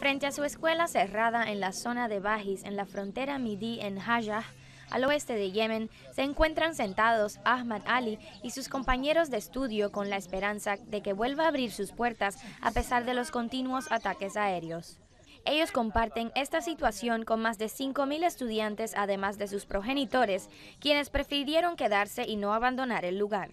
Frente a su escuela cerrada en la zona de Bajis, en la frontera Midi en Hajjah, al oeste de Yemen, se encuentran sentados Ahmad Ali y sus compañeros de estudio con la esperanza de que vuelva a abrir sus puertas a pesar de los continuos ataques aéreos. Ellos comparten esta situación con más de 5.000 estudiantes, además de sus progenitores, quienes prefirieron quedarse y no abandonar el lugar.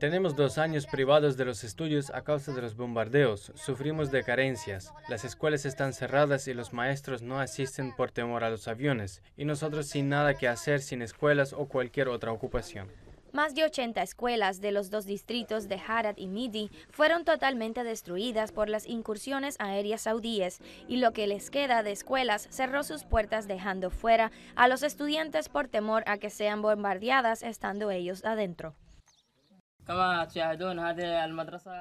Tenemos dos años privados de los estudios a causa de los bombardeos. Sufrimos de carencias. Las escuelas están cerradas y los maestros no asisten por temor a los aviones. Y nosotros sin nada que hacer, sin escuelas o cualquier otra ocupación. Más de 80 escuelas de los dos distritos de Harad y Midi fueron totalmente destruidas por las incursiones aéreas saudíes y lo que les queda de escuelas cerró sus puertas dejando fuera a los estudiantes por temor a que sean bombardeadas estando ellos adentro.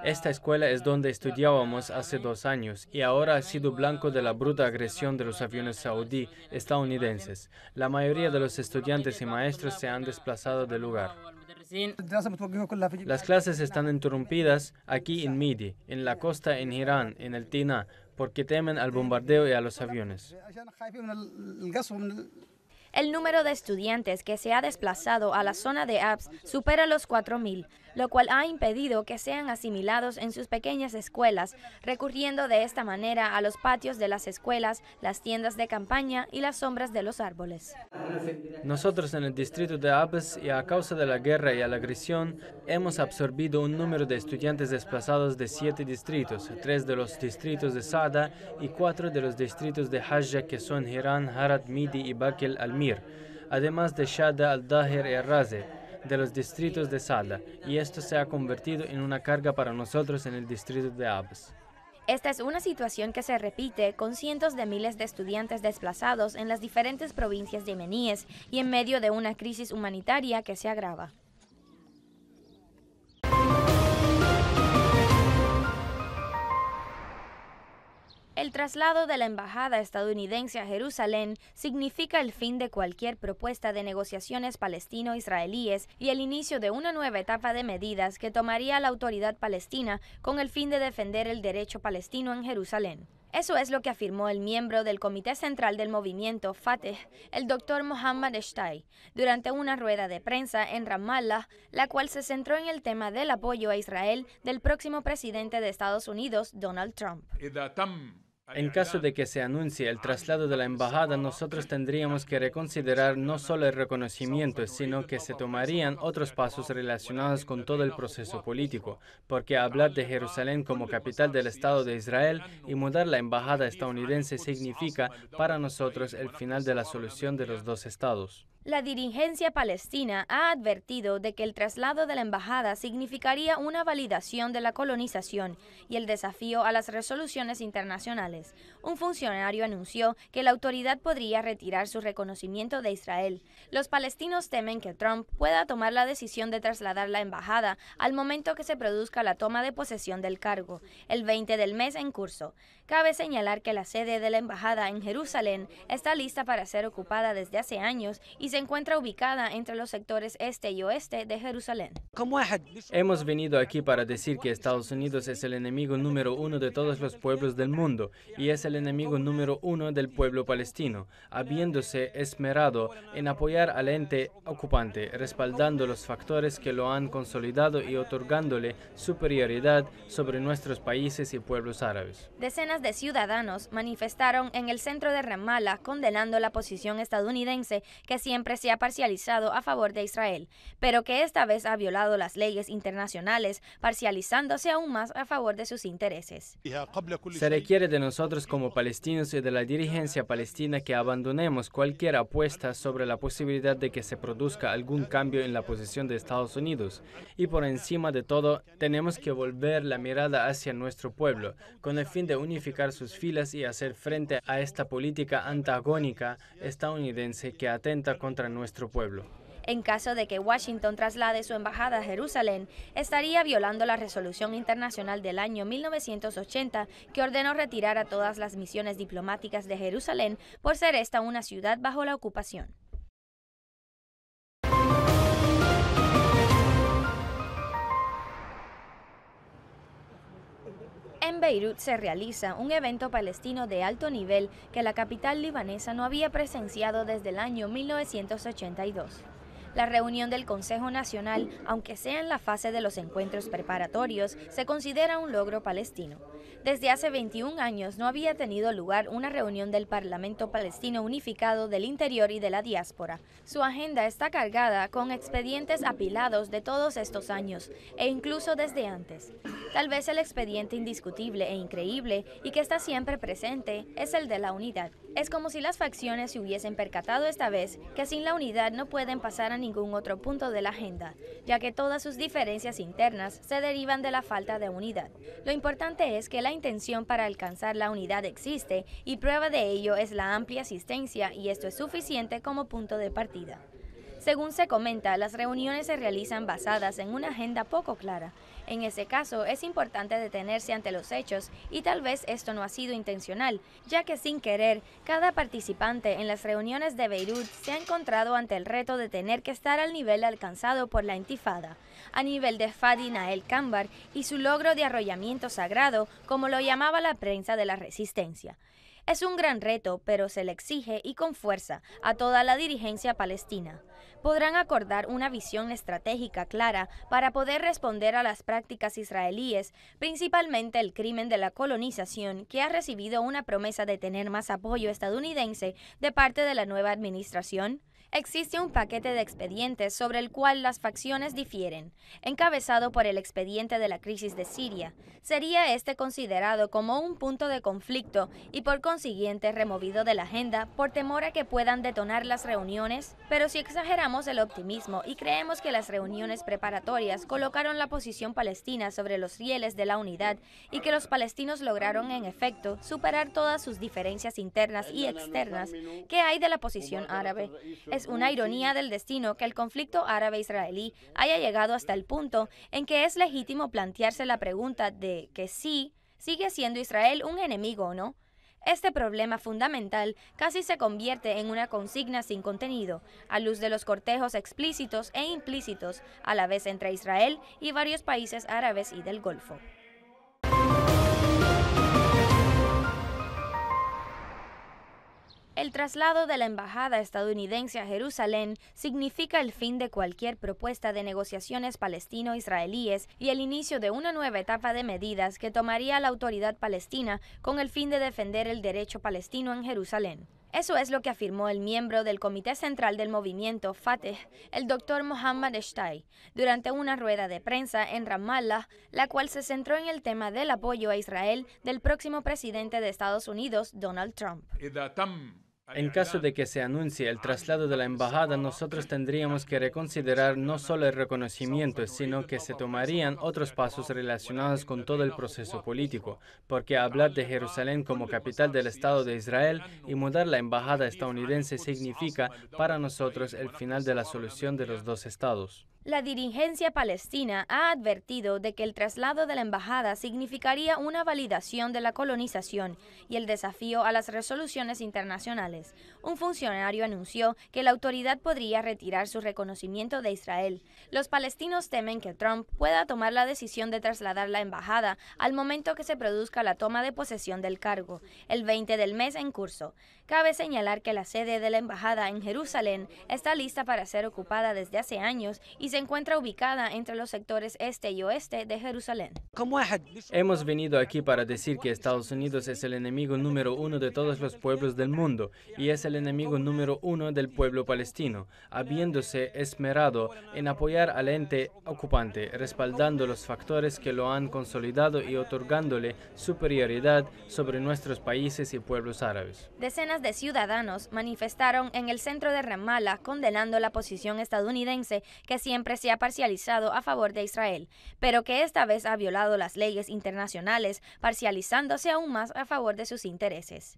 Esta escuela es donde estudiábamos hace dos años y ahora ha sido blanco de la bruta agresión de los aviones saudí estadounidenses. La mayoría de los estudiantes y maestros se han desplazado del lugar. Las clases están interrumpidas aquí en Midi, en la costa en Irán, en el Tina, porque temen al bombardeo y a los aviones. El número de estudiantes que se ha desplazado a la zona de Abs supera los 4.000 lo cual ha impedido que sean asimilados en sus pequeñas escuelas, recurriendo de esta manera a los patios de las escuelas, las tiendas de campaña y las sombras de los árboles. Nosotros en el distrito de Abes y a causa de la guerra y a la agresión hemos absorbido un número de estudiantes desplazados de siete distritos, tres de los distritos de Sada y cuatro de los distritos de Hajja que son Hiran, Harad, Midi y Bakel al-Mir, además de Shada, Al-Dahir y de los distritos de Sala y esto se ha convertido en una carga para nosotros en el distrito de Abs. Esta es una situación que se repite con cientos de miles de estudiantes desplazados en las diferentes provincias yemeníes y en medio de una crisis humanitaria que se agrava. El traslado de la embajada estadounidense a Jerusalén significa el fin de cualquier propuesta de negociaciones palestino-israelíes y el inicio de una nueva etapa de medidas que tomaría la autoridad palestina con el fin de defender el derecho palestino en Jerusalén. Eso es lo que afirmó el miembro del Comité Central del Movimiento Fateh, el doctor Mohammad Eshtay, durante una rueda de prensa en Ramallah, la cual se centró en el tema del apoyo a Israel del próximo presidente de Estados Unidos, Donald Trump. En caso de que se anuncie el traslado de la embajada, nosotros tendríamos que reconsiderar no solo el reconocimiento, sino que se tomarían otros pasos relacionados con todo el proceso político, porque hablar de Jerusalén como capital del Estado de Israel y mudar la embajada estadounidense significa para nosotros el final de la solución de los dos estados. La dirigencia palestina ha advertido de que el traslado de la embajada significaría una validación de la colonización y el desafío a las resoluciones internacionales. Un funcionario anunció que la autoridad podría retirar su reconocimiento de Israel. Los palestinos temen que Trump pueda tomar la decisión de trasladar la embajada al momento que se produzca la toma de posesión del cargo, el 20 del mes en curso. Cabe señalar que la sede de la embajada en Jerusalén está lista para ser ocupada desde hace años y se encuentra ubicada entre los sectores este y oeste de Jerusalén. Hemos venido aquí para decir que Estados Unidos es el enemigo número uno de todos los pueblos del mundo y es el enemigo número uno del pueblo palestino, habiéndose esmerado en apoyar al ente ocupante, respaldando los factores que lo han consolidado y otorgándole superioridad sobre nuestros países y pueblos árabes. Decenas de ciudadanos manifestaron en el centro de Ramallah condenando la posición estadounidense que siempre se ha parcializado a favor de Israel, pero que esta vez ha violado las leyes internacionales, parcializándose aún más a favor de sus intereses. Se requiere de nosotros como palestinos y de la dirigencia palestina que abandonemos cualquier apuesta sobre la posibilidad de que se produzca algún cambio en la posición de Estados Unidos. Y por encima de todo, tenemos que volver la mirada hacia nuestro pueblo, con el fin de unificar sus filas y hacer frente a esta política antagónica estadounidense que atenta contra en caso de que Washington traslade su embajada a Jerusalén, estaría violando la resolución internacional del año 1980 que ordenó retirar a todas las misiones diplomáticas de Jerusalén por ser esta una ciudad bajo la ocupación. En Beirut se realiza un evento palestino de alto nivel que la capital libanesa no había presenciado desde el año 1982. La reunión del Consejo Nacional, aunque sea en la fase de los encuentros preparatorios, se considera un logro palestino. Desde hace 21 años no había tenido lugar una reunión del Parlamento Palestino Unificado del Interior y de la Diáspora. Su agenda está cargada con expedientes apilados de todos estos años e incluso desde antes. Tal vez el expediente indiscutible e increíble y que está siempre presente es el de la unidad. Es como si las facciones se hubiesen percatado esta vez que sin la unidad no pueden pasar a ningún otro punto de la agenda, ya que todas sus diferencias internas se derivan de la falta de unidad. Lo importante es que la intención para alcanzar la unidad existe y prueba de ello es la amplia asistencia y esto es suficiente como punto de partida. Según se comenta, las reuniones se realizan basadas en una agenda poco clara. En ese caso, es importante detenerse ante los hechos y tal vez esto no ha sido intencional, ya que sin querer, cada participante en las reuniones de Beirut se ha encontrado ante el reto de tener que estar al nivel alcanzado por la intifada, a nivel de Fadi Nael Kambar y su logro de arrollamiento sagrado, como lo llamaba la prensa de la resistencia. Es un gran reto, pero se le exige y con fuerza a toda la dirigencia palestina. Podrán acordar una visión estratégica clara para poder responder a las prácticas israelíes, principalmente el crimen de la colonización, que ha recibido una promesa de tener más apoyo estadounidense de parte de la nueva administración. Existe un paquete de expedientes sobre el cual las facciones difieren. Encabezado por el expediente de la crisis de Siria, sería este considerado como un punto de conflicto y por consiguiente removido de la agenda por temor a que puedan detonar las reuniones, pero si exageramos el optimismo y creemos que las reuniones preparatorias colocaron la posición palestina sobre los rieles de la unidad y que los palestinos lograron en efecto superar todas sus diferencias internas y externas ¿qué hay de la posición árabe, una ironía del destino que el conflicto árabe-israelí haya llegado hasta el punto en que es legítimo plantearse la pregunta de que sí, sigue siendo Israel un enemigo o no. Este problema fundamental casi se convierte en una consigna sin contenido, a luz de los cortejos explícitos e implícitos, a la vez entre Israel y varios países árabes y del Golfo. El traslado de la embajada estadounidense a Jerusalén significa el fin de cualquier propuesta de negociaciones palestino-israelíes y el inicio de una nueva etapa de medidas que tomaría la autoridad palestina con el fin de defender el derecho palestino en Jerusalén. Eso es lo que afirmó el miembro del Comité Central del Movimiento Fateh, el doctor Mohammad Eshtay, durante una rueda de prensa en Ramallah, la cual se centró en el tema del apoyo a Israel del próximo presidente de Estados Unidos, Donald Trump. En caso de que se anuncie el traslado de la embajada, nosotros tendríamos que reconsiderar no solo el reconocimiento, sino que se tomarían otros pasos relacionados con todo el proceso político, porque hablar de Jerusalén como capital del Estado de Israel y mudar la embajada estadounidense significa para nosotros el final de la solución de los dos estados. La dirigencia palestina ha advertido de que el traslado de la embajada significaría una validación de la colonización y el desafío a las resoluciones internacionales, un funcionario anunció que la autoridad podría retirar su reconocimiento de Israel. Los palestinos temen que Trump pueda tomar la decisión de trasladar la embajada al momento que se produzca la toma de posesión del cargo, el 20 del mes en curso. Cabe señalar que la sede de la embajada en Jerusalén está lista para ser ocupada desde hace años y se encuentra ubicada entre los sectores este y oeste de Jerusalén. Hemos venido aquí para decir que Estados Unidos es el enemigo número uno de todos los pueblos del mundo y es el enemigo número uno del pueblo palestino, habiéndose esmerado en apoyar al ente ocupante, respaldando los factores que lo han consolidado y otorgándole superioridad sobre nuestros países y pueblos árabes. Decenas de ciudadanos manifestaron en el centro de Ramallah condenando la posición estadounidense que siempre se ha parcializado a favor de Israel, pero que esta vez ha violado las leyes internacionales, parcializándose aún más a favor de sus intereses.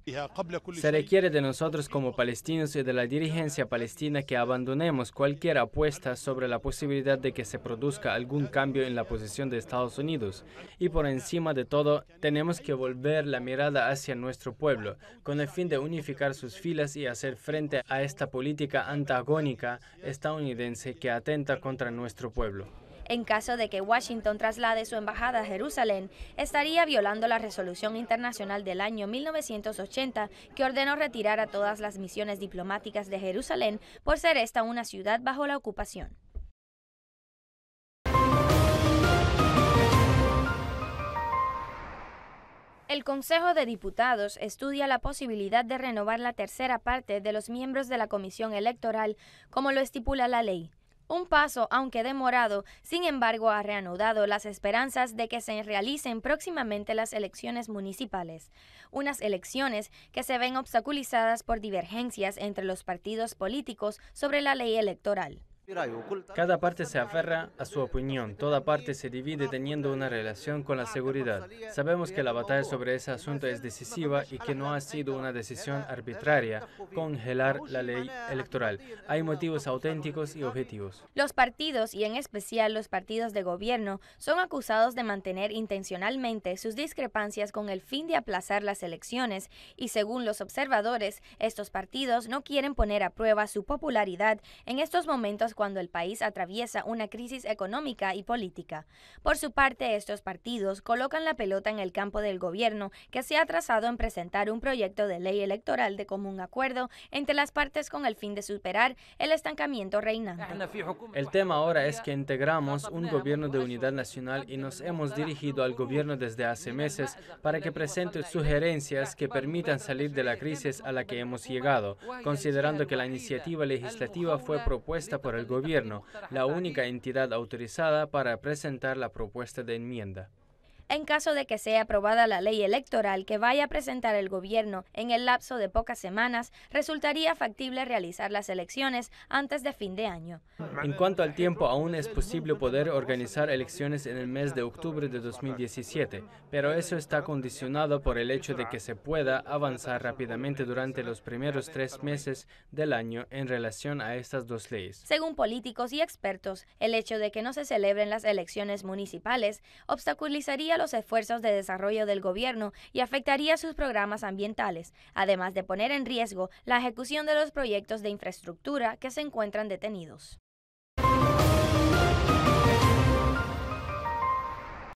Se requiere de nosotros como palestinos y de la dirigencia palestina que abandonemos cualquier apuesta sobre la posibilidad de que se produzca algún cambio en la posición de Estados Unidos. Y por encima de todo, tenemos que volver la mirada hacia nuestro pueblo, con el fin de unificar sus filas y hacer frente a esta política antagónica estadounidense que atenta contra nuestro pueblo. En caso de que Washington traslade su embajada a Jerusalén, estaría violando la resolución internacional del año 1980 que ordenó retirar a todas las misiones diplomáticas de Jerusalén por ser esta una ciudad bajo la ocupación. El Consejo de Diputados estudia la posibilidad de renovar la tercera parte de los miembros de la Comisión Electoral, como lo estipula la ley. Un paso, aunque demorado, sin embargo, ha reanudado las esperanzas de que se realicen próximamente las elecciones municipales, unas elecciones que se ven obstaculizadas por divergencias entre los partidos políticos sobre la ley electoral. Cada parte se aferra a su opinión, toda parte se divide teniendo una relación con la ah, seguridad. Sabemos que la batalla sobre ese asunto es decisiva y que no ha sido una decisión arbitraria congelar la ley electoral. Hay motivos auténticos y objetivos. Los partidos, y en especial los partidos de gobierno, son acusados de mantener intencionalmente sus discrepancias con el fin de aplazar las elecciones y según los observadores, estos partidos no quieren poner a prueba su popularidad en estos momentos cuando el país atraviesa una crisis económica y política. Por su parte, estos partidos colocan la pelota en el campo del gobierno, que se ha trazado en presentar un proyecto de ley electoral de común acuerdo entre las partes con el fin de superar el estancamiento reinante. El tema ahora es que integramos un gobierno de unidad nacional y nos hemos dirigido al gobierno desde hace meses para que presente sugerencias que permitan salir de la crisis a la que hemos llegado, considerando que la iniciativa legislativa fue propuesta por el gobierno, la única entidad autorizada para presentar la propuesta de enmienda en caso de que sea aprobada la ley electoral que vaya a presentar el gobierno en el lapso de pocas semanas, resultaría factible realizar las elecciones antes de fin de año. En cuanto al tiempo, aún es posible poder organizar elecciones en el mes de octubre de 2017, pero eso está condicionado por el hecho de que se pueda avanzar rápidamente durante los primeros tres meses del año en relación a estas dos leyes. Según políticos y expertos, el hecho de que no se celebren las elecciones municipales obstaculizaría los esfuerzos de desarrollo del gobierno y afectaría sus programas ambientales, además de poner en riesgo la ejecución de los proyectos de infraestructura que se encuentran detenidos.